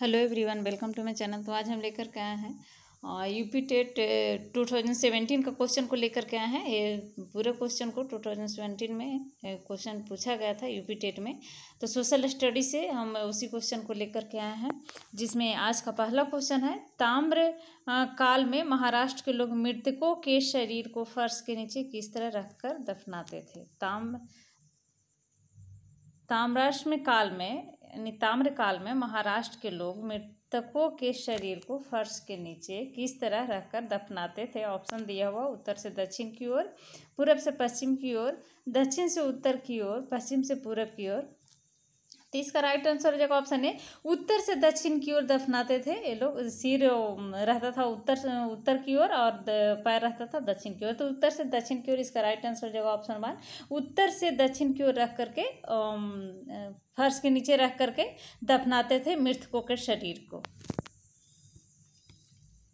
hello everyone welcome to my channel तो आज हम लेकर के आए हैं UP TET two thousand seventeen का क्वेश्चन को लेकर के आए हैं ये पूरे क्वेश्चन को टू थाउजेंड सेवेंटीन में क्वेश्चन पूछा गया था यूपी टेट में तो सोशल स्टडी से हम उसी क्वेश्चन को लेकर के आए हैं जिसमें आज का पहला क्वेश्चन है ताम्र काल में महाराष्ट्र के लोग मृतकों के शरीर को फर्श के नीचे किस तरह रखकर दफनाते थे ताम्र ताम्राष्ट्र में काल में निताम्र काल में महाराष्ट्र के लोग मृतकों के शरीर को फर्श के नीचे किस तरह रखकर दफनाते थे ऑप्शन दिया हुआ उत्तर से दक्षिण की ओर पूरब से पश्चिम की ओर दक्षिण से उत्तर की ओर पश्चिम से पूरब की ओर तो इसका राइट आंसर हो जाएगा ऑप्शन ए उत्तर से दक्षिण की ओर दफनाते थे ये लोग सिर रहता था उत्तर उत्तर की ओर और पैर रहता था दक्षिण की ओर तो उत्तर से दक्षिण की ओर इसका राइट आंसर हो जाएगा ऑप्शन वन उत्तर से दक्षिण की ओर रख करके फर्श के नीचे रख करके दफनाते थे मृतकों के शरीर को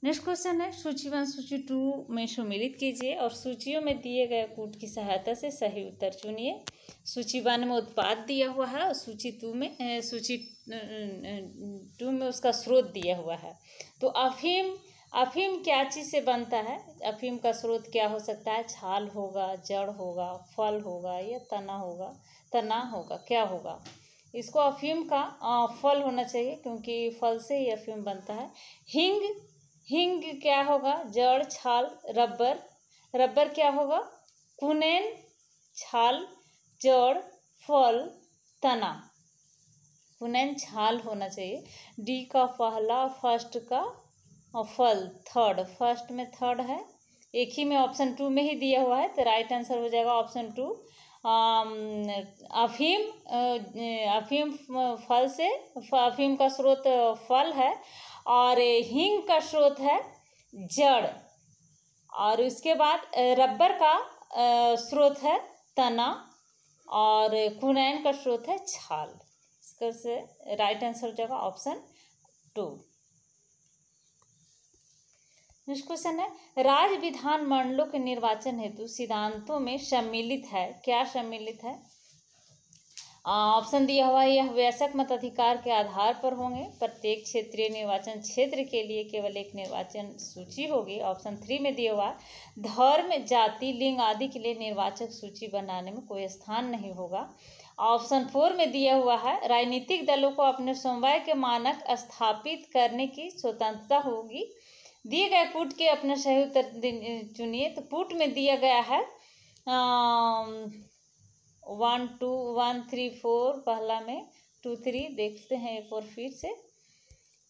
नेक्स्ट क्वेश्चन है सूची वन सूची टू में सम्मिलित कीजिए और सूचियों में दिए गए कूट की सहायता से सही उत्तर चुनिए सूची वन में उत्पाद दिया हुआ है और सूची टू में सूची टू में उसका स्रोत दिया हुआ है तो अफीम अफीम क्या चीज़ से बनता है अफीम का स्रोत क्या हो सकता है छाल होगा जड़ होगा फल होगा या तना होगा तना होगा क्या होगा इसको अफ्यूम का आ, फल होना चाहिए क्योंकि फल से ही अफ्यूम बनता है हिंग हिंग क्या होगा जड़ छाल रबर रबर क्या होगा कुनेन छाल जड़ फल तना कुनेन छाल होना चाहिए डी का पहला फर्स्ट का और फल थर्ड फर्स्ट में थर्ड है एक ही में ऑप्शन टू में ही दिया हुआ है तो राइट आंसर हो जाएगा ऑप्शन टू अफीम अफीम फल से अफीम का स्रोत फल है और हींग का स्रोत है जड़ और उसके बाद रबर का स्रोत है तना और कुनैन का स्रोत है छाल इसका से राइट आंसर हो जाएगा ऑप्शन टू नेक्स्ट क्वेश्चन है राज्य विधान मंडलों के निर्वाचन हेतु सिद्धांतों में सम्मिलित है क्या सम्मिलित है ऑप्शन दिया हुआ है यह वयस्क मताधिकार के आधार पर होंगे प्रत्येक क्षेत्रीय निर्वाचन क्षेत्र के लिए केवल एक निर्वाचन सूची होगी ऑप्शन थ्री में दिया हुआ धर्म जाति लिंग आदि के लिए निर्वाचक सूची बनाने में कोई स्थान नहीं होगा ऑप्शन फोर में दिया हुआ है राजनीतिक दलों को अपने समवाय के मानक स्थापित करने की स्वतंत्रता होगी दिए गए पुट के अपना सही उत्तर चुनिए तो पुट में दिया गया है one two one three four पहला में टू थ्री देखते हैं एक और फिर से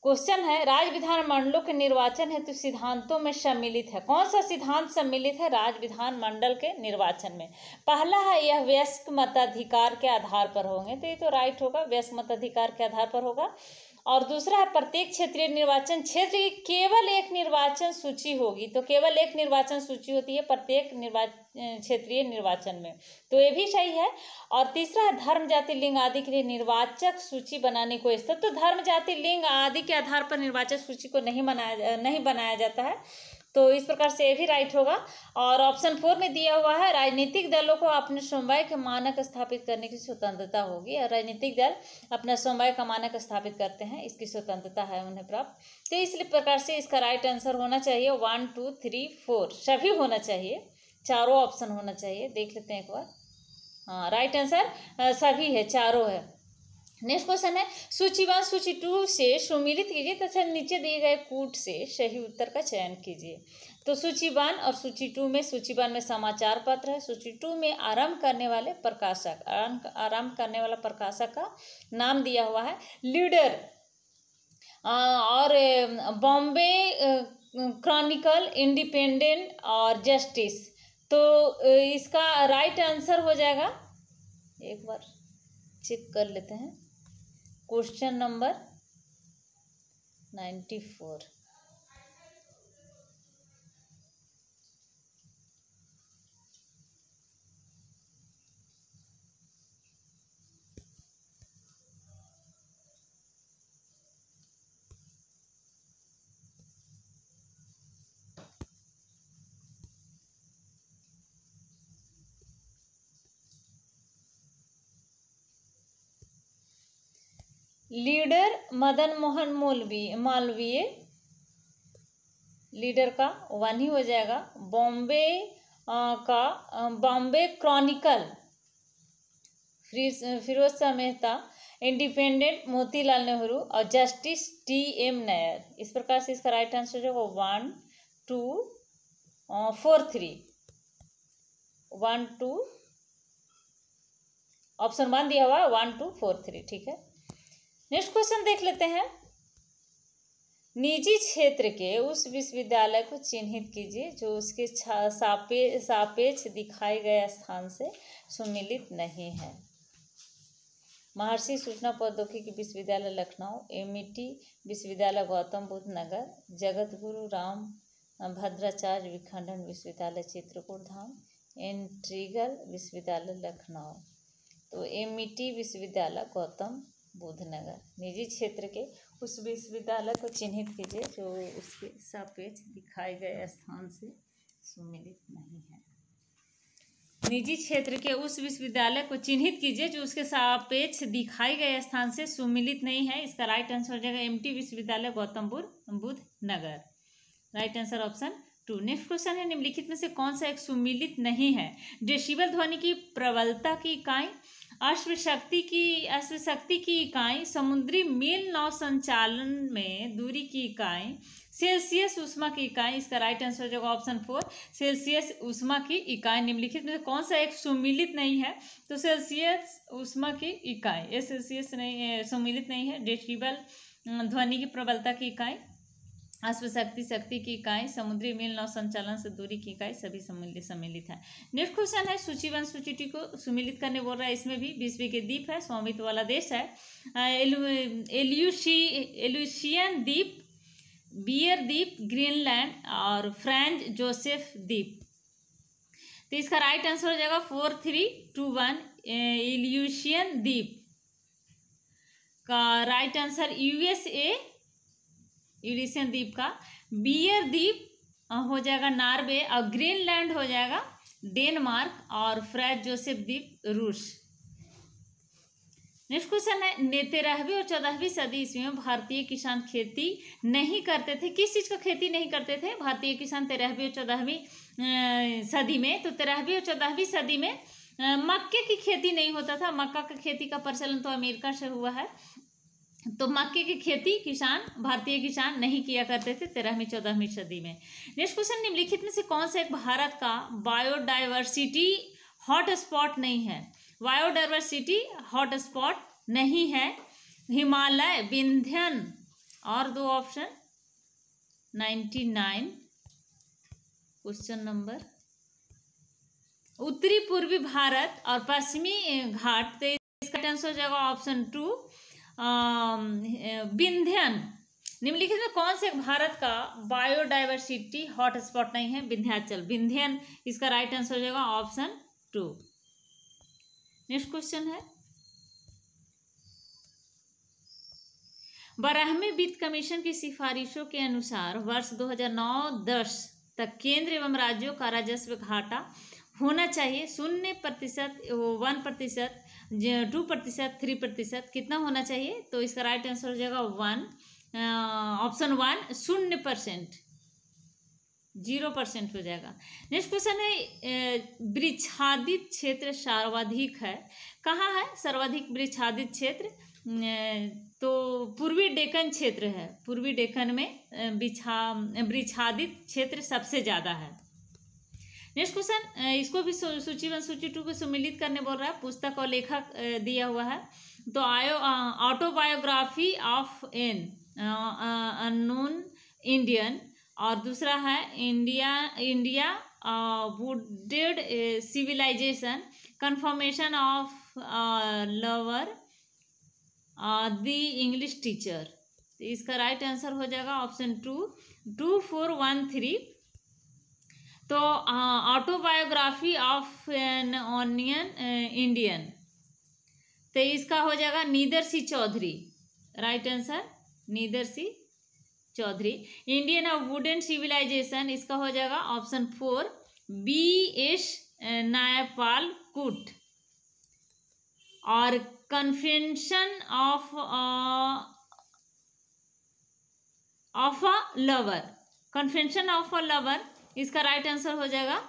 क्वेश्चन है राज विधान मंडलों के निर्वाचन हेतु सिद्धांतों में सम्मिलित है कौन सा सिद्धांत सम्मिलित है राज विधान मंडल के निर्वाचन में पहला है यह व्यस्क मताधिकार के आधार पर होंगे तो ये तो राइट होगा व्यस्क मताधिकार के आधार पर होगा और दूसरा है प्रत्येक क्षेत्रीय निर्वाचन क्षेत्र की केवल एक निर्वाचन सूची होगी तो केवल एक निर्वाचन सूची होती है प्रत्येक निर्वाचन क्षेत्रीय निर्वाचन में तो ये भी सही है और तीसरा है धर्म जाति लिंग आदि के लिए निर्वाचक सूची बनाने को स्थित तो धर्म जाति लिंग आदि के आधार पर निर्वाचक सूची को नहीं बनाया नहीं बनाया जाता है तो इस प्रकार से ये भी राइट होगा और ऑप्शन फोर में दिया हुआ है राजनीतिक दलों को अपने समवाय के मानक स्थापित करने की स्वतंत्रता होगी और राजनीतिक दल अपना समवाय का मानक स्थापित करते हैं इसकी स्वतंत्रता है उन्हें प्राप्त तो इस प्रकार से इसका राइट आंसर होना चाहिए वन टू थ्री फोर सभी होना चाहिए चारों ऑप्शन होना चाहिए देख लेते हैं एक बार हाँ राइट आंसर सभी है चारों है नेक्स्ट क्वेश्चन है सूची वन सूची टू से सुमिलित कीजिए तथा नीचे दिए गए कूट से सही उत्तर का चयन कीजिए तो सूची वन और सूची टू में सूची वन में समाचार पत्र है सूची टू में आरंभ करने वाले प्रकाशक आराम आराम करने वाला प्रकाशक का नाम दिया हुआ है लीडर और बॉम्बे क्रॉनिकल इंडिपेंडेंट और जस्टिस तो इसका राइट आंसर हो जाएगा एक बार चेक कर लेते हैं question number ninety four leader Madan Mohan मोलवी मालवीय लीडर का वन ही हो जाएगा बॉम्बे का बॉम्बे क्रॉनिकल फिरोज शाह मेहता इंडिपेंडेंट मोतीलाल नेहरू और जस्टिस टी एम नायर इस प्रकार से इसका राइट आंसर होगा one two four three one two option one दिया हुआ है वन टू फोर थ्री ठीक है नेक्स्ट क्वेश्चन देख लेते हैं निजी क्षेत्र के उस विश्वविद्यालय को चिन्हित कीजिए जो उसके सापे सापेक्ष दिखाए गए स्थान से सुमिलित नहीं है महर्षि सूचना प्रौद्योगिकी विश्वविद्यालय लखनऊ एम e विश्वविद्यालय गौतम बुद्ध नगर जगत गुरु राम भद्राचार्य विखंडन विश्वविद्यालय चित्रकूट धाम एंट्रीगल विश्वविद्यालय लखनऊ तो एम e विश्वविद्यालय गौतम नगर निजी क्षेत्र के उस विश्वविद्यालय को चिन्हित कीजिए जो उसके सापेक्ष दिखाए गए स्थान से सुमिलित नहीं है निजी क्षेत्र के उस विश्वविद्यालय को चिन्हित कीजिए जो उसके सापेक्ष दिखाए गए स्थान से सुमिलित नहीं है इसका राइट आंसर हो जाएगा एमटी विश्वविद्यालय Gautampur Buddh Nagar right answer option two next question है निम्नलिखित में से कौन सा एक सुमिलित नहीं है डेसिबल ध्वनि की प्रबलता की इकाई अश्वशक्ति की अश्वशक्ति की इकाई समुद्री मेल नाव संचालन में दूरी की इकाई सेल्सियस उष्मा की इकाई इसका राइट आंसर हो जाएगा ऑप्शन फोर सेल्सियस उष्मा की इकाई निम्नलिखित में कौन सा एक सुमिलित नहीं है तो सेल्सियस उष्मा की इकाई ये सेल्सियस नहीं सुमिलित नहीं है डेटिबल ध्वनि की प्रबलता की इकाई अश्वशक्ति शक्ति की इकाई समुद्री मिल नौ संचालन से दूरी की इकाई सभी सम्मिलित सम्मिलित है नेक्स्ट क्वेश्चन है सूची वन सूची को सुमिलित करने बोल रहा है इसमें भी विश्व के द्वीप है स्वामित्व वाला देश है एल्यूशी एल्यूशियन द्वीप बियर द्वीप ग्रीनलैंड और फ्रेंच जोसेफ द्वीप तो इसका राइट आंसर हो जाएगा four three two one Aleutian द्वीप का राइट आंसर यूएसए यूरेशियन द्वीप का बियर द्वीप हो जाएगा नार्वे और ग्रीनलैंड हो जाएगा डेनमार्क और फ्रैज जोसेफ द्वीप रूस नेक्स्ट क्वेश्चन है ने तेरहवीं और चौदहवीं सदी ईस्वी में भारतीय किसान खेती नहीं करते थे किस चीज़ का खेती नहीं करते थे भारतीय किसान तेरहवीं और चौदहवीं सदी में तो तेरहवीं और चौदहवीं सदी में मक्के की खेती नहीं होता था मक्का की खेती का प्रचलन तो अमेरिका से हुआ है तो मक्के की खेती किसान भारतीय किसान नहीं किया करते थे तेरहवीं चौदहवीं सदी में नेक्स्ट क्वेश्चन निम्नलिखित में से कौन सा एक भारत का बायोडाइवर्सिटी हॉटस्पॉट नहीं है बायोडाइवर्सिटी हॉटस्पॉट नहीं है हिमालय विंध्यन और दो option ninety nine question number उत्तरी पूर्वी भारत और पश्चिमी घाट तो इसका आंसर हो जाएगा ऑप्शन टू विंध्यन निम्नलिखित में कौन से भारत का बायोडाइवर्सिटी हॉटस्पॉट नहीं है विंध्याचल विंध्यन इसका राइट आंसर हो जाएगा ऑप्शन टू नेक्स्ट क्वेश्चन है बारहवीं वित्त कमीशन की सिफारिशों के अनुसार वर्ष 2009-10 तक केंद्र एवं राज्यों का राजस्व घाटा होना चाहिए शून्य प्रतिशत वन प्रतिशत टू प्रतिशत थ्री प्रतिशत कितना होना चाहिए तो इसका राइट आंसर हो जाएगा वन ऑप्शन वन शून्य परसेंट जीरो परसेंट हो जाएगा नेक्स्ट क्वेश्चन है वृक्षादित क्षेत्र सर्वाधिक है कहाँ है सर्वाधिक वृक्षादित क्षेत्र तो पूर्वी डेकन क्षेत्र है पूर्वी डेकन में बिछा वृक्षादित क्षेत्र सबसे ज़्यादा है नेक्स्ट क्वेश्चन इसको भी सूची वन सूची टू को सुमिलित करने बोल रहा है पुस्तक और लेखक दिया हुआ है तो आयो ऑटोबायोग्राफी ऑफ एन अनून इंडियन और दूसरा है India India wooded civilisation confirmation of lover the English teacher इसका राइट आंसर हो जाएगा option to to four one three तो autobiography of N onion Indian तो इसका हो जाएगा neither C Chaudhary right answer neither C Chaudhary Indian of wooden civilisation इसका हो जाएगा option four B S Naipal कुट और कन्फेंशन of of a lover कन्फेंशन of a lover इसका राइट आंसर हो जाएगा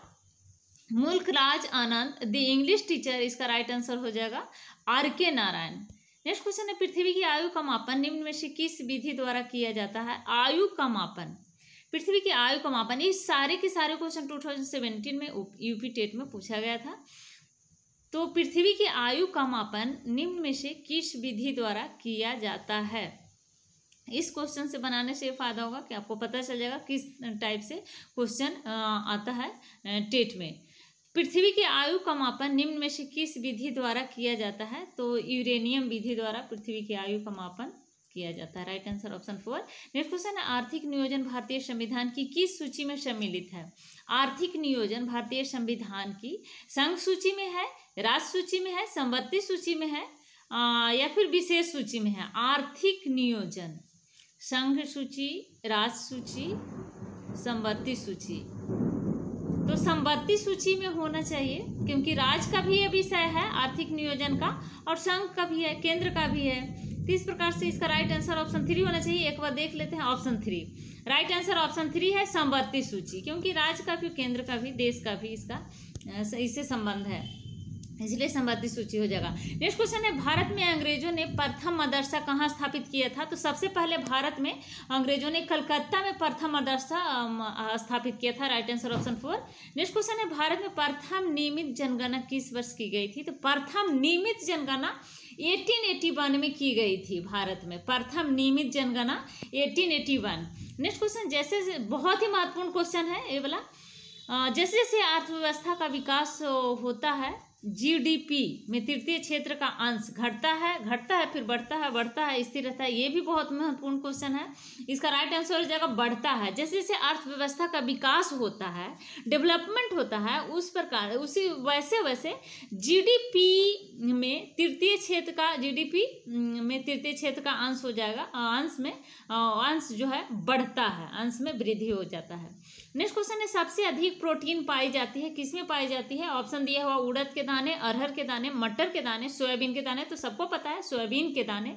Mulk Raj Anand the English teacher इसका राइट आंसर हो जाएगा आर के नारायण नेक्स्ट क्वेश्चन है पृथ्वी की आयु का मापन निम्न में से किस विधि द्वारा किया जाता है आयु का मापन पृथ्वी की आयु का मापन ये सारे के सारे क्वेश्चन टू थाउजेंड सेवेंटीन में यूपी टेट में पूछा गया था तो पृथ्वी की आयु का मापन निम्न में से किस विधि द्वारा किया जाता है इस क्वेश्चन से बनाने से ये फ़ायदा होगा कि आपको पता चल जाएगा किस टाइप से क्वेश्चन आता है टेट में पृथ्वी की आयु का मापन निम्न में से किस विधि द्वारा किया जाता है तो यूरेनियम विधि द्वारा पृथ्वी की आयु का मापन किया जाता है right answer option four next question है आर्थिक नियोजन भारतीय संविधान की किस सूची में सम्मिलित है आर्थिक नियोजन भारतीय संविधान की संघ सूची में है राज सूची में है संबत्ति सूची में है आ, या फिर विशेष सूची में है आर्थिक नियोजन संघ सूची राज सूची संवर्ती सूची तो संवर्ती सूची में होना चाहिए क्योंकि राज का भी यह विषय है आर्थिक नियोजन का और संघ का भी है केंद्र का भी है तो इस प्रकार से इसका राइट आंसर ऑप्शन थ्री होना चाहिए एक बार देख लेते हैं option three right answer option three है संवर्ती सूची क्योंकि राज्य का भी केंद्र का भी देश का भी इसका इससे संबंध है इसलिए संबंधित सूची हो जाएगा नेक्स्ट क्वेश्चन है भारत में अंग्रेजों ने प्रथम मदरसा कहाँ स्थापित किया था तो सबसे पहले भारत में अंग्रेजों ने कलकत्ता में प्रथम मदरसा स्थापित किया था right answer option four next question है भारत में प्रथम नियमित जनगणना किस वर्ष की गई थी तो प्रथम नियमित जनगणना 1881 में की गई थी भारत में प्रथम नियमित जनगणना 1881 नेक्स्ट क्वेश्चन जैसे बहुत ही महत्वपूर्ण क्वेश्चन है ये वाला जैसे जैसे अर्थव्यवस्था का विकास होता है जीडीपी में तृतीय क्षेत्र का अंश घटता है घटता है फिर बढ़ता है बढ़ता है स्थिर रहता है ये भी बहुत महत्वपूर्ण क्वेश्चन है इसका राइट आंसर हो जाएगा बढ़ता है जैसे जैसे अर्थव्यवस्था का विकास होता है डेवलपमेंट होता है उस प्रकार उसी वैसे वैसे जीडीपी में तृतीय क्षेत्र का जी में तृतीय क्षेत्र का अंश हो जाएगा अंश में अंश जो है बढ़ता है अंश में वृद्धि हो जाता है नेक्स्ट क्वेश्चन है सबसे अधिक प्रोटीन पाई जाती है किसमें पाई जाती है ऑप्शन दिया हुआ उड़द के दाने अरहर के दाने मटर के दाने सोयाबीन के दाने तो सबको पता है सोयाबीन के दाने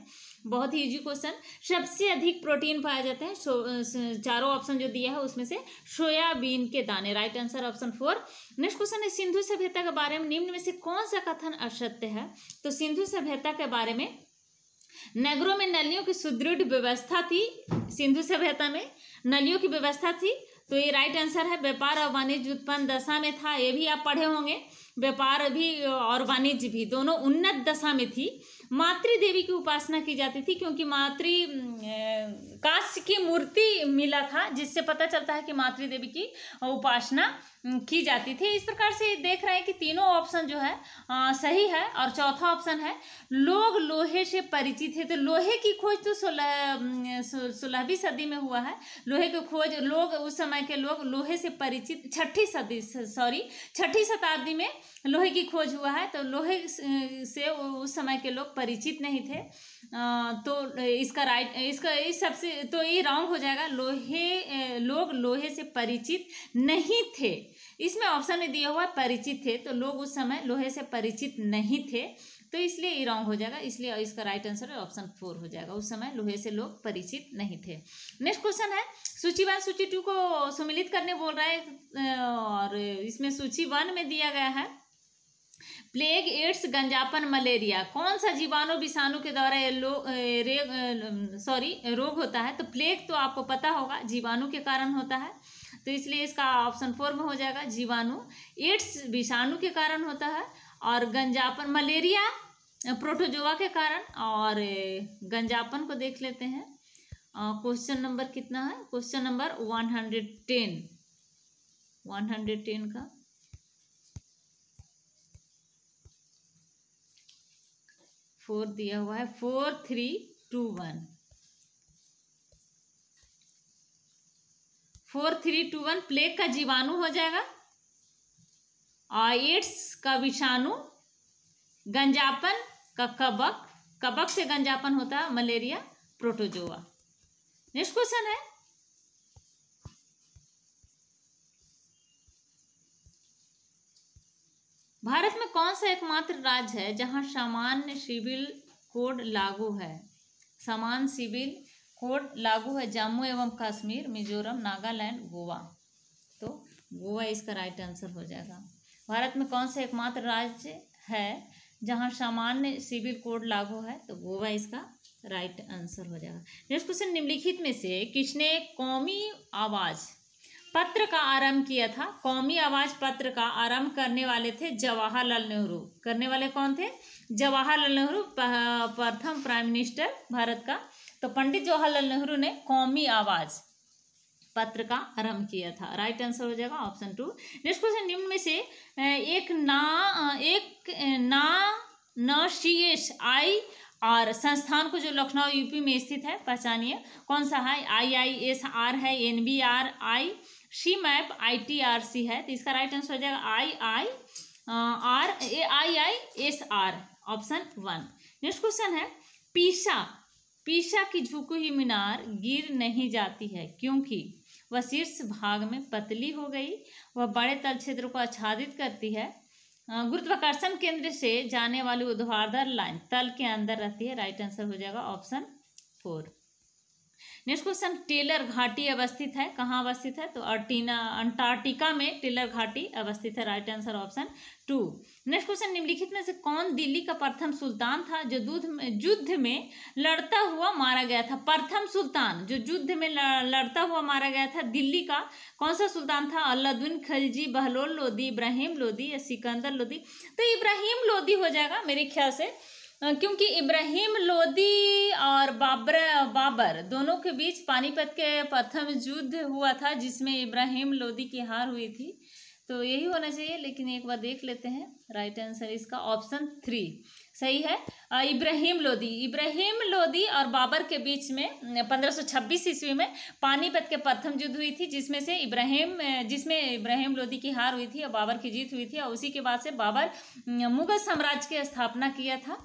बहुत ही इजी क्वेश्चन सबसे अधिक प्रोटीन पाया जाता है चारों ऑप्शन जो दिया है उसमें से सोयाबीन के दाने right answer option four next question है सिंधु सभ्यता के बारे में निम्न में से कौन सा कथन असत्य है तो सिंधु सभ्यता के बारे में नगरों में नलियों की सुदृढ़ व्यवस्था थी सिंधु सभ्यता में नलियों की व्यवस्था थी तो ये राइट आंसर है व्यापार और वाणिज्य उत्पन्न दशा में था ये भी आप पढ़े होंगे व्यापार भी और वाणिज्य भी दोनों उन्नत दशा में थी मातृ देवी की उपासना की जाती थी क्योंकि मातृ कांस्य की मूर्ति मिला था जिससे पता चलता है कि मातृ देवी की उपासना की जाती थी इस प्रकार से देख रहे हैं कि तीनों ऑप्शन जो है आ, सही है और चौथा ऑप्शन है लोग लोहे से परिचित थे तो लोहे की खोज तो सोलह सोलहवीं सदी में हुआ है लोहे की खोज लोग उस समय के लोग लोहे से परिचित छठी सदी सॉरी छठी शताब्दी में लोहे की खोज हुआ है तो लोहे से उस समय के लोग परिचित नहीं थे आ, तो इसका राइट इसका इस सबसे तो ये रॉन्ग हो जाएगा लोहे लोग लोहे से परिचित नहीं थे इसमें ऑप्शन में दिया हुआ परिचित थे तो लोग उस समय लोहे से परिचित नहीं थे तो इसलिए ये रॉन्ग हो जाएगा इसलिए इसका राइट आंसर ऑप्शन फोर हो जाएगा उस समय लोहे से लोग परिचित नहीं थे नेक्स्ट क्वेश्चन है सूची वन सूची टू को सुमिलित करने बोल रहा है और इसमें सूची वन में दिया गया है प्लेग एड्स गंजापन मलेरिया कौन सा जीवाणु विषाणु के द्वारा ये सॉरी रोग होता है तो प्लेग तो आपको पता होगा जीवाणु के कारण होता है तो इसलिए इसका ऑप्शन फोर में हो जाएगा जीवाणु एड्स विषाणु के कारण होता है और गंजापन मलेरिया प्रोटोजोआ के कारण और गंजापन को देख लेते हैं क्वेश्चन नंबर कितना है question number one hundred ten one hundred ten का फोर दिया हुआ है four three two one four three two one plague का जीवाणु हो जाएगा और एड्स का विषाणु गंजापन का कबक कबक से गंजापन होता है मलेरिया प्रोटोजोआ नेक्स्ट क्वेश्चन है भारत में कौन सा एकमात्र राज्य है जहां सामान्य सिविल कोड लागू है समान सिविल कोड लागू है जम्मू एवं कश्मीर मिजोरम नागालैंड गोवा तो गोवा इसका राइट आंसर हो जाएगा भारत में कौन सा एकमात्र राज्य है जहां सामान्य सिविल कोड लागू है तो गोवा इसका राइट आंसर हो जाएगा नेक्स्ट क्वेश्चन निम्नलिखित में से किसने कौमी आवाज़ पत्र का आरंभ किया था कौमी आवाज पत्र का आरंभ करने वाले थे जवाहरलाल नेहरू करने वाले कौन थे जवाहरलाल नेहरू प्रथम प्राइम मिनिस्टर भारत का तो पंडित जवाहरलाल नेहरू ने कौमी आवाज पत्र का आरंभ किया था राइट आंसर हो जाएगा ऑप्शन टू नेक्स्ट क्वेश्चन निम्न में से एक ना एक ना न सी एस आई आर संस्थान को जो लखनऊ यूपी में स्थित है पहचानिए कौन सा है आई आई एस आर है N B R I CIMAP I T R C है तो इसका राइट आंसर हो जाएगा I I R A I I S R option one next question है पीसा पीसा की झुकी हुई मीनार गिर नहीं जाती है क्योंकि वह शीर्ष भाग में पतली हो गई वह बड़े तल क्षेत्र को आच्छादित करती है uh, गुरुत्वाकर्षण केंद्र से जाने वाली ऊर्ध्वाधर लाइन तल के अंदर रहती है राइट आंसर हो जाएगा option four next question Taylor घाटी अवस्थित है कहाँ अवस्थित है तो अर्टीना अंटार्कटिका में टेलर घाटी अवस्थित है right answer option two next question निम्नलिखित में से कौन दिल्ली का प्रथम सुल्तान था जो दूध युद्ध में लड़ता हुआ मारा गया था प्रथम सुल्तान जो युद्ध में लड़ता हुआ मारा गया था दिल्ली का कौन सा सुल्तान था अलाउद्दीन खलजी बहलोल लोधी इब्राहिम लोधी या सिकंदर लोधी तो इब्राहिम लोधी हो जाएगा मेरे ख्याल से क्योंकि इब्राहिम लोदी और बाबर बाबर दोनों के बीच पानीपत के प्रथम युद्ध हुआ था जिसमें इब्राहिम लोदी की हार हुई थी तो यही होना चाहिए लेकिन एक बार देख लेते हैं राइट आंसर इसका ऑप्शन थ्री सही है इब्राहिम लोदी इब्राहिम लोदी और बाबर के बीच में 1526 ईस्वी में पानीपत के प्रथम युद्ध हुई थी जिसमें से इब्राहिम जिसमें इब्राहिम लोदी की हार हुई थी और बाबर की जीत हुई थी और उसी के बाद से बाबर मुगल साम्राज्य की स्थापना किया था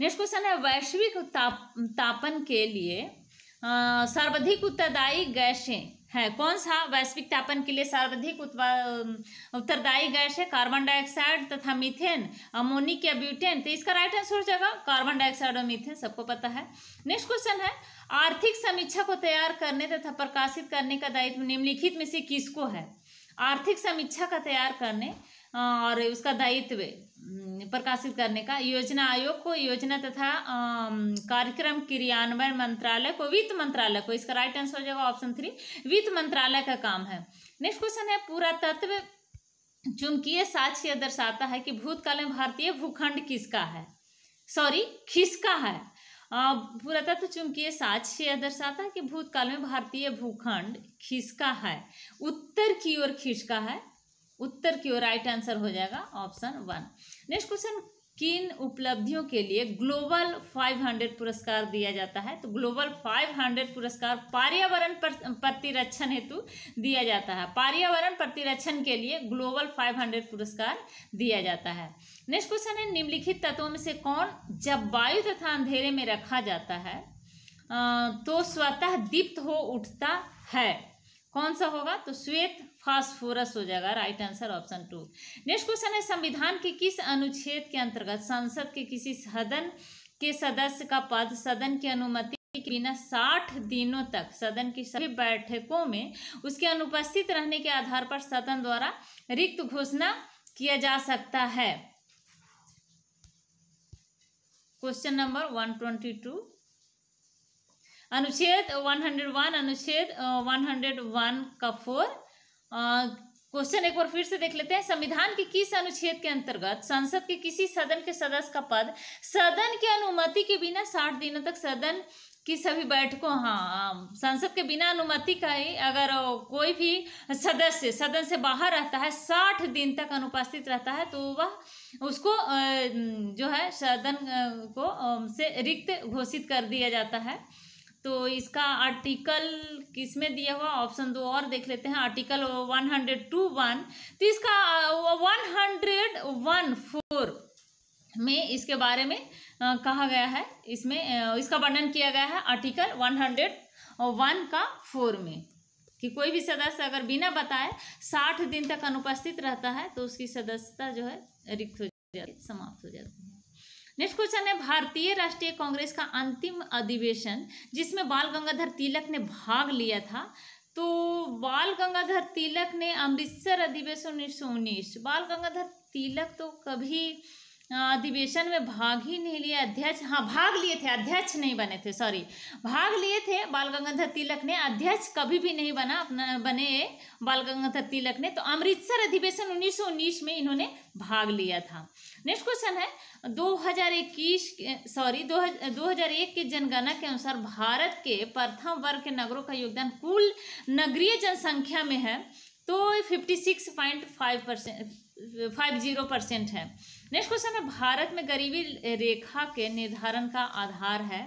नेक्स्ट क्वेश्चन है वैश्विक ताप तापन के लिए सर्वाधिक उत्तरदायी गैसें है कौन सा वैश्विक तापन के लिए सर्वाधिक उत्तरदायी गैस है कार्बन डाइऑक्साइड तथा मीथेन अमोनिक या ब्यूटेन तो इसका राइट आंसर हो जाएगा कार्बन डाइऑक्साइड और मीथेन सबको पता है नेक्स्ट क्वेश्चन है आर्थिक समीक्षा को तैयार करने तथा प्रकाशित करने का दायित्व निम्नलिखित में से किसको है आर्थिक समीक्षा का तैयार करने और उसका दायित्व प्रकाशित करने का योजना आयोग को योजना तथा कार्यक्रम क्रियान्वयन मंत्रालय को वित्त मंत्रालय को इसका राइट आंसर हो जाएगा ऑप्शन थ्री वित्त मंत्रालय का काम है नेक्स्ट क्वेश्चन है पूरा तत्व चुंबकीय साक्ष्य दर्शाता है कि भूतकाल में भारतीय भूखंड किसका है सॉरी खिसका है पुरातत्व चुंबकीय साक्ष्य दर्शाता है कि भूतकाल में भारतीय भूखंड खिसका है उत्तर की ओर खिसका है उत्तर की ओर राइट आंसर हो जाएगा ऑप्शन वन नेक्स्ट क्वेश्चन किन उपलब्धियों के लिए ग्लोबल 500 पुरस्कार दिया जाता है तो ग्लोबल 500 पुरस्कार पर्यावरण प्रतिरक्षण हेतु दिया जाता है पर्यावरण प्रतिरक्षण के लिए ग्लोबल 500 पुरस्कार दिया जाता है नेक्स्ट क्वेश्चन है निम्नलिखित तत्वों में से कौन जब वायु तथा अंधेरे में रखा जाता है तो स्वतः दीप्त हो उठता है कौन सा होगा तो श्वेत फास्फोरस हो जाएगा right answer option two next question है संविधान के किस अनुच्छेद के अंतर्गत संसद के किसी सदन के सदस्य का पद सदन की अनुमति के बिना साठ दिनों तक सदन की सभी बैठकों में उसके अनुपस्थित रहने के आधार पर सदन द्वारा रिक्त घोषणा किया जा सकता है question number one twenty two अनुच्छेद वन अनुच्छेद वन का फोर क्वेश्चन एक बार फिर से देख लेते हैं संविधान के किस अनुच्छेद के अंतर्गत संसद के किसी सदन के सदस्य का पद सदन की अनुमति के बिना साठ दिनों तक सदन कि सभी बैठकों हाँ संसद के बिना अनुमति का ही अगर कोई भी सदस्य सदन से बाहर रहता है साठ दिन तक अनुपस्थित रहता है तो वह उसको जो है सदन को से रिक्त घोषित कर दिया जाता है तो इसका आर्टिकल किस में दिया हुआ ऑप्शन दो और देख लेते हैं article one hundred two one तो इसका वन हंड्रेड वन फोर में इसके बारे में uh, कहा गया है इसमें uh, इसका वर्णन किया गया है आर्टिकल वन हंड्रेड वन का फोर में कि कोई भी सदस्य अगर बिना बताए साठ दिन तक अनुपस्थित रहता है तो उसकी सदस्यता जो है रिक्त हो जाती समाप्त हो जाती है नेक्स्ट क्वेश्चन है भारतीय राष्ट्रीय कांग्रेस का अंतिम अधिवेशन जिसमें बाल गंगाधर तिलक ने भाग लिया था तो बाल गंगाधर तिलक ने अमृतसर अधिवेशन उन्नीस बाल गंगाधर तिलक तो कभी अधिवेशन में भाग ही नहीं लिया अध्यक्ष हाँ भाग लिए थे अध्यक्ष नहीं बने थे सॉरी भाग लिए थे बाल गंगाधर तिलक ने अध्यक्ष कभी भी नहीं बना अपना बने बाल गंगाधर तिलक ने तो अमृतसर अधिवेशन 1919 में इन्होंने भाग लिया था नेक्स्ट क्वेश्चन है 2021 सॉरी 2001 के जनगणना के अनुसार भारत के प्रथम वर्ग के नगरों का योगदान कुल नगरीय जनसंख्या में है तो five percent five zero percent है नेक्स्ट क्वेश्चन है भारत में गरीबी रेखा के निर्धारण का आधार है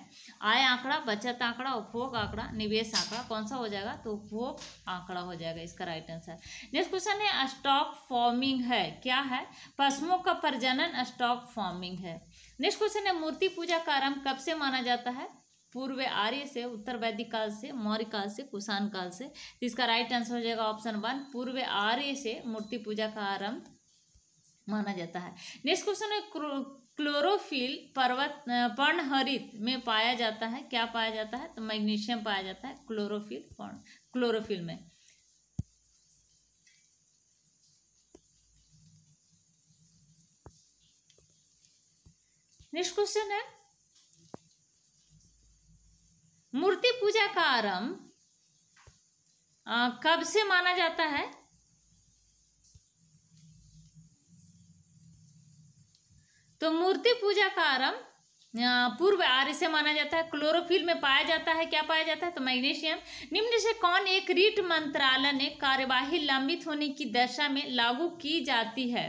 आय आंकड़ा बचत आंकड़ा उपभोग आंकड़ा निवेश आंकड़ा कौन सा हो जाएगा तो उपभोग आंकड़ा हो जाएगा इसका राइट आंसर नेक्स्ट क्वेश्चन है स्टॉक फॉर्मिंग है क्या है पशुओं का प्रजनन स्टॉक फॉर्मिंग है नेक्स्ट क्वेश्चन है मूर्ति पूजा का आरंभ कब से माना जाता है पूर्व आर्य से उत्तर वैदिक काल से मौर्य काल से कुषाण काल से तो इसका राइट आंसर हो जाएगा ऑप्शन वन पूर्व आर्य से मूर्ति पूजा का आरंभ माना जाता है नेक्स्ट क्वेश्चन है क्लोरोफिल पर्वत पर्णहरित में पाया जाता है क्या पाया जाता है तो मैग्नीशियम पाया जाता है क्लोरोफिल पर्ण क्लोरोफिल में नेक्स्ट क्वेश्चन है मूर्ति पूजा का आरंभ कब से माना जाता है तो मूर्ति पूजा का आरंभ पूर्व आर्य से माना जाता है क्लोरोफिल में पाया जाता है क्या पाया जाता है तो मैग्नीशियम निम्न से कौन एक रीट मंत्रालय ने कार्यवाही लंबित होने की दशा में लागू की जाती है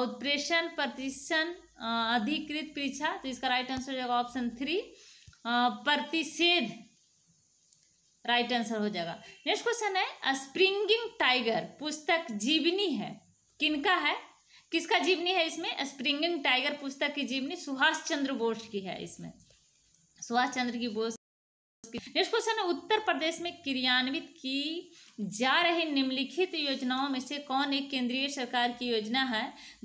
उत्प्रेषण प्रतिशन अधिकृत परीक्षा तो इसका राइट आंसर हो जाएगा ऑप्शन थ्री प्रतिषेध राइट आंसर हो जाएगा नेक्स्ट क्वेश्चन है स्प्रिंगिंग टाइगर पुस्तक जीवनी है किनका है किसका जीवनी है इसमें स्प्रिंगिंग टाइगर पुस्तक की जीवनी सुभाष चंद्र बोस की है इसमें सुभाष चंद्र की बोस नेक्स्ट क्वेश्चन है उत्तर प्रदेश में क्रियान्वित की जा रही निम्नलिखित योजनाओं में से कौन एक केंद्रीय सरकार की योजना है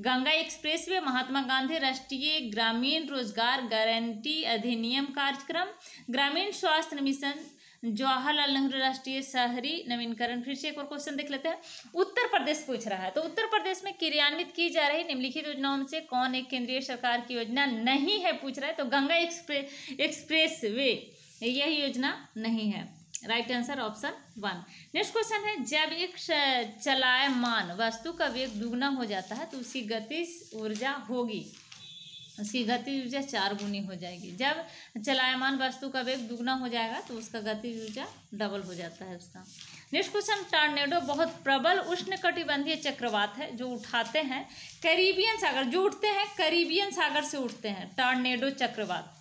गंगा एक्सप्रेसवे महात्मा गांधी राष्ट्रीय ग्रामीण रोजगार गारंटी अधिनियम कार्यक्रम ग्रामीण स्वास्थ्य मिशन जवाहरलाल नेहरू राष्ट्रीय शहरी नवीनकरण फिर से एक और क्वेश्चन देख लेते हैं उत्तर प्रदेश पूछ रहा है तो उत्तर प्रदेश में क्रियान्वित की जा रही निम्नलिखित योजनाओं से कौन एक केंद्रीय सरकार की योजना नहीं है पूछ रहा है तो गंगा एक्सप्रे एक्सप्रेस वे यह योजना नहीं है right answer option one next question है जब एक चलायमान वस्तु का वेग दुगना हो जाता है तो उसकी गति ऊर्जा होगी उसकी गति ऊर्जा चार गुनी हो जाएगी जब चलायमान वस्तु का वेग दुगना हो जाएगा तो उसका गति ऊर्जा डबल हो जाता है उसका नेक्स्ट क्वेश्चन टॉर्नेडो बहुत प्रबल उष्ण कटिबंधीय चक्रवात है जो उठाते हैं करीबियन सागर जो उठते हैं करीबियन सागर से उठते हैं टॉर्नेडो चक्रवात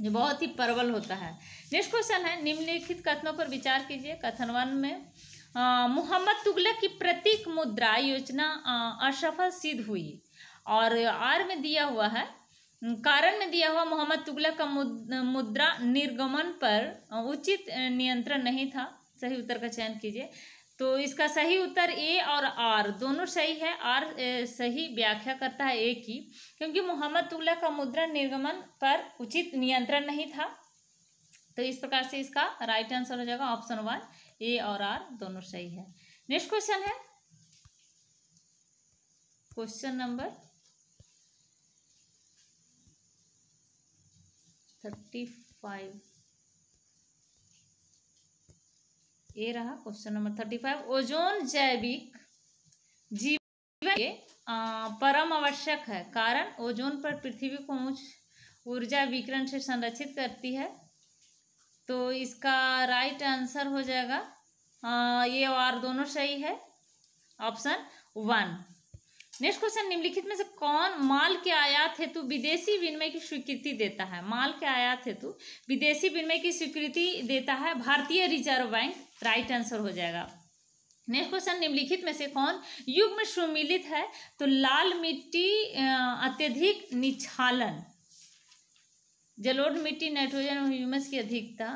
जो बहुत ही प्रबल होता है नेक्स्ट क्वेश्चन है निम्नलिखित कथनों पर विचार कीजिए कथन वन में मोहम्मद तुगलक की प्रतीक मुद्रा योजना असफल सिद्ध हुई और आर में दिया हुआ है कारण में दिया हुआ मोहम्मद तुगलक का मुद्रा निर्गमन पर उचित नियंत्रण नहीं था सही उत्तर का चयन कीजिए तो इसका सही उत्तर ए और आर दोनों सही है आर सही व्याख्या करता है ए की क्योंकि मोहम्मद तुगलक का मुद्रा निर्गमन पर उचित नियंत्रण नहीं था तो इस प्रकार से इसका राइट आंसर हो जाएगा ऑप्शन वन ए और आर दोनों सही है नेक्स्ट क्वेश्चन है क्वेश्चन नंबर थर्टी फाइव ये रहा question number thirty five ozone जैविक जीवन के परम आवश्यक है कारण ओजोन पर पृथ्वी को उच्च ऊर्जा विकरण से संरक्षित करती है तो इसका राइट आंसर हो जाएगा आ, ये और दोनों सही है ऑप्शन वन नेक्स्ट क्वेश्चन निम्नलिखित में से कौन माल के आयात हेतु विदेशी विनिमय की स्वीकृति देता है माल के आयात हेतु विदेशी विनिमय की स्वीकृति देता है भारतीय रिजर्व बैंक राइट आंसर हो जाएगा नेक्स्ट क्वेश्चन निम्नलिखित में से कौन युग में सुमिलित है तो लाल मिट्टी अत्यधिक निछालन जलोढ़ मिट्टी नाइट्रोजन और ह्यूमस की अधिकता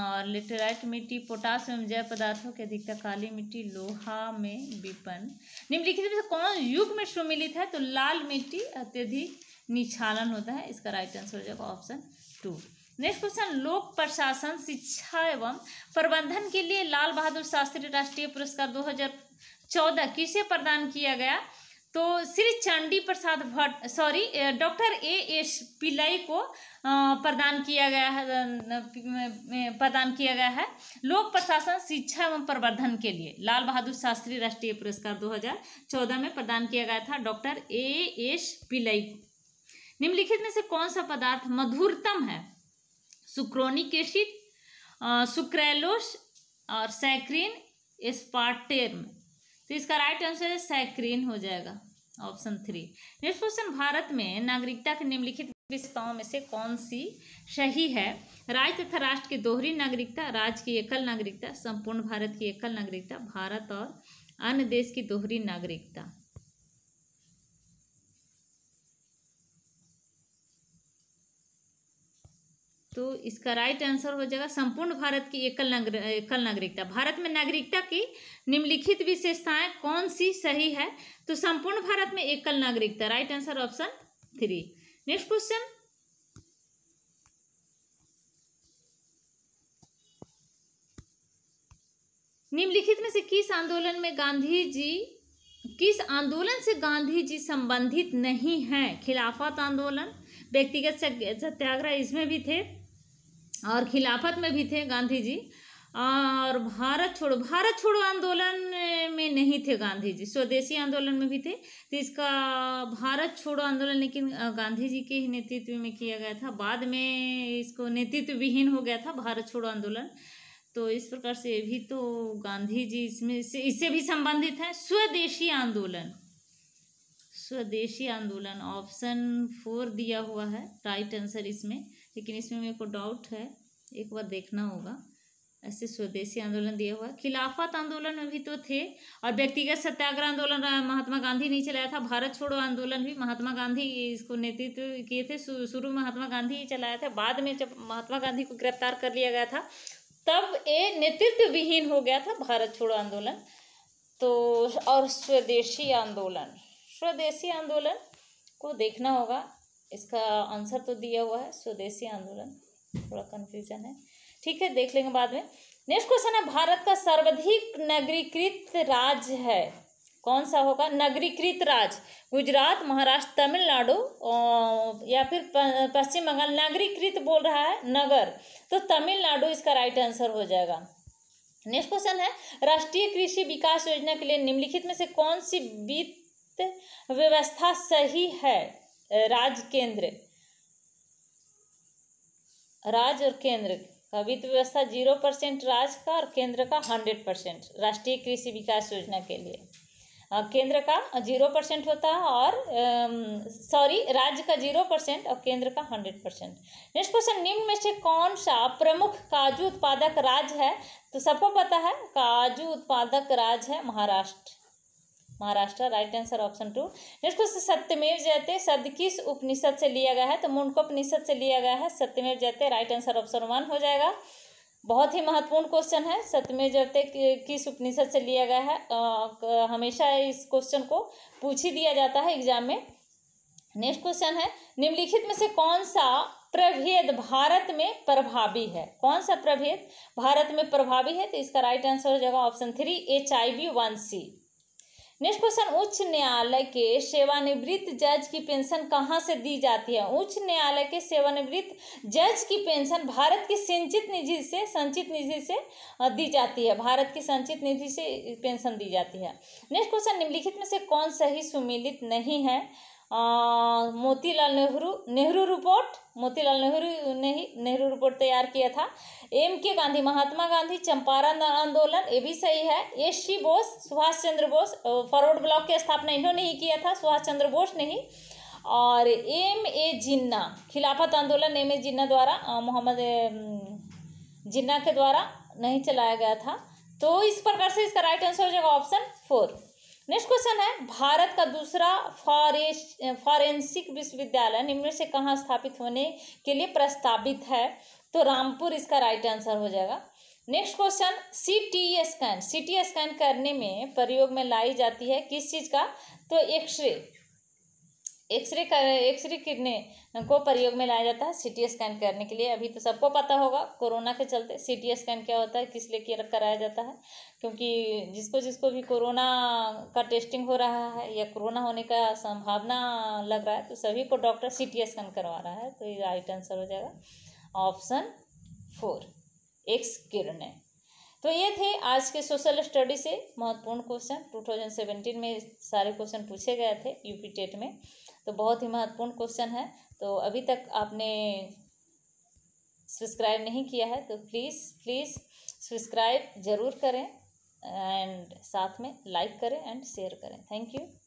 और लेटेराइट मिट्टी पोटास एवं जैव पदार्थों की अधिकता काली मिट्टी लोहा में विपन्न निम्नलिखित में से कौन युग में सुमिलित है तो लाल मिट्टी अत्यधिक निछालन होता है इसका राइट आंसर हो जाएगा ऑप्शन टू नेक्स्ट क्वेश्चन लोक प्रशासन शिक्षा एवं प्रबंधन के लिए लाल बहादुर शास्त्री राष्ट्रीय पुरस्कार दो किसे प्रदान किया गया तो Shri Chandi Prasad Bhatt sorry doctor A S Pillai को प्रदान किया गया है प्रदान किया गया है लोक प्रशासन शिक्षा एवं प्रवर्धन के लिए लाल बहादुर शास्त्री राष्ट्रीय पुरस्कार 2014 में प्रदान किया गया था डॉक्टर ए एस पिल्लई निम्नलिखित में से कौन सा पदार्थ मधुरतम है सुक्रोनिक एसिड सुक्रेलोस और सैक्रीन में तो इसका राइट आंसर है सैक्रीन हो जाएगा option three next question Bharat में नागरिकता के निम्नलिखित विशेषताओं में से कौन सी सही है राज्य तथा राष्ट्र की दोहरी नागरिकता राज्य की एकल नागरिकता संपूर्ण भारत की एकल नागरिकता भारत और अन्य देश की दोहरी नागरिकता तो इसका राइट आंसर हो जाएगा संपूर्ण भारत की एकल नगर एकल नागरिकता भारत में नागरिकता की निम्नलिखित विशेषताएं कौन सी सही है तो संपूर्ण भारत में एकल नागरिकता right answer option three next question निम्नलिखित में से किस आंदोलन में गांधी जी किस आंदोलन से गांधी जी संबंधित नहीं हैं खिलाफत आंदोलन व्यक्तिगत सत्याग्रह इसमें भी थे और खिलाफत में भी थे गांधी जी और भारत छोड़ो भारत छोड़ो आंदोलन में नहीं थे गांधी जी स्वदेशी आंदोलन में भी थे तो इसका भारत छोड़ो आंदोलन लेकिन गांधी जी के ही नेतृत्व में किया गया था बाद में इसको नेतृत्व विहीन हो गया था भारत छोड़ो आंदोलन तो इस प्रकार से भी तो गांधी जी इसमें से इससे भी संबंधित है स्वदेशी आंदोलन स्वदेशी आंदोलन ऑप्शन फोर दिया हुआ है राइट आंसर इसमें लेकिन इसमें मेरे को डाउट है एक बार देखना होगा ऐसे स्वदेशी आंदोलन दिया हुआ खिलाफत आंदोलन में भी तो थे और व्यक्तिगत सत्याग्रह आंदोलन महात्मा गांधी नहीं चलाया था भारत छोड़ो आंदोलन भी महात्मा गांधी इसको नेतृत्व किए थे शुरू महात्मा गांधी ही चलाया था बाद में जब महात्मा गांधी को गिरफ्तार कर लिया गया था तब ये नेतृत्व विहीन हो गया था भारत छोड़ो आंदोलन तो और स्वदेशी आंदोलन स्वदेशी आंदोलन को देखना होगा इसका आंसर तो दिया हुआ है स्वदेशी आंदोलन थोड़ा कन्फ्यूजन है ठीक है देख लेंगे बाद में नेक्स्ट क्वेश्चन है भारत का सर्वाधिक नगरीकृत राज्य है कौन सा होगा नगरीकृत राज्य गुजरात महाराष्ट्र तमिलनाडु या फिर पश्चिम बंगाल नगरीकृत बोल रहा है नगर तो तमिलनाडु इसका राइट आंसर हो जाएगा नेक्स्ट क्वेश्चन है राष्ट्रीय कृषि विकास योजना के लिए निम्नलिखित में से कौन सी वित्त व्यवस्था सही है राज केंद्र राज और केंद्र का वित्त व्यवस्था जीरो परसेंट राज का और केंद्र का हंड्रेड परसेंट राष्ट्रीय कृषि विकास योजना के लिए केंद्र का जीरो परसेंट होता है और सॉरी राज्य का जीरो परसेंट और केंद्र का हंड्रेड परसेंट नेक्स्ट क्वेश्चन निम्न में से कौन सा प्रमुख काजू उत्पादक राज्य है तो सबको पता है काजू उत्पादक राज्य है Maharashtra Maharashtra right answer option two next question सत्यमेव जयते शब्द किस उपनिषद से लिया गया है तो मुंडकोपनिषद से लिया गया है सत्यमेव जयते राइट आंसर ऑप्शन वन हो जाएगा बहुत ही महत्वपूर्ण क्वेश्चन है सत्यमेव जयते किस उपनिषद से लिया गया है हमेशा इस क्वेश्चन को पूछ ही दिया जाता है एग्जाम में नेक्स्ट क्वेश्चन है निम्नलिखित में से कौन सा प्रभेद भारत में प्रभावी है कौन सा प्रभेद भारत में प्रभावी है तो इसका राइट आंसर हो जाएगा option three H I V one C next question उच्च न्यायालय के सेवानिवृत्त जज की पेंशन कहाँ से दी जाती है उच्च न्यायालय के सेवानिवृत्त जज की पेंशन भारत की सिंचित निधि से संचित निधि से दी जाती है भारत की संचित निधि से पेंशन दी जाती है नेक्स्ट क्वेश्चन निम्नलिखित में से कौन सही सुमिलित नहीं है मोतीलाल नेहरू नेहरू रिपोर्ट मोतीलाल नेहरू ने ही नेहरू रिपोर्ट तैयार किया था एम के गांधी महात्मा गांधी चंपारण आंदोलन ये भी सही है S Bose Subhash Chandra Bose forward bloc की स्थापना इन्होंने ही किया था सुभाष चंद्र बोस ने ही और एम ए जिन्ना खिलाफत आंदोलन एम ए जिन्ना द्वारा मोहम्मद जिन्ना के द्वारा नहीं चलाया गया था तो इस प्रकार से इसका राइट आंसर हो जाएगा ऑप्शन फोर नेक्स्ट क्वेश्चन है भारत का दूसरा फॉरेस्ट फॉरेंसिक विश्वविद्यालय निम्न से कहाँ स्थापित होने के लिए प्रस्तावित है तो रामपुर इसका राइट आंसर हो जाएगा next question C T scan C T scan करने में प्रयोग में लाई जाती है किस चीज़ का तो एक्सरे एक्सरे कर एक्सरे किरणें को प्रयोग में लाया जाता है सीटी स्कैन करने के लिए अभी तो सबको पता होगा कोरोना के चलते सीटी स्कैन क्या होता है किस लिए कराया जाता है क्योंकि जिसको जिसको भी कोरोना का टेस्टिंग हो रहा है या कोरोना होने का संभावना लग रहा है तो सभी को डॉक्टर सीटी स्कैन करवा रहा है तो ये राइट आंसर हो जाएगा ऑप्शन फोर एक्स किरणें तो ये थे आज के सोशल स्टडी से महत्वपूर्ण क्वेश्चन टू में सारे क्वेश्चन पूछे गए थे यूपी टेट में तो बहुत ही महत्वपूर्ण क्वेश्चन है तो अभी तक आपने सब्सक्राइब नहीं किया है तो प्लीज़ प्लीज़ सब्सक्राइब ज़रूर करें एंड साथ में लाइक करें एंड शेयर करें थैंक यू